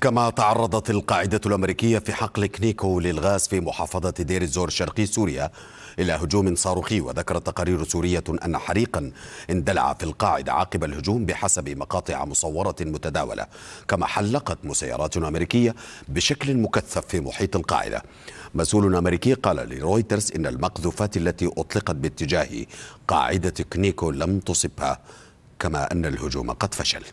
كما تعرضت القاعدة الأمريكية في حقل كنيكو للغاز في محافظة دير الزور الشرقي سوريا إلى هجوم صاروخي وذكرت تقارير سورية أن حريقا اندلع في القاعدة عقب الهجوم بحسب مقاطع مصورة متداولة كما حلقت مسيرات أمريكية بشكل مكثف في محيط القاعدة مسؤول أمريكي قال لرويترز إن المقذوفات التي أطلقت باتجاه قاعدة كنيكو لم تصبها كما أن الهجوم قد فشل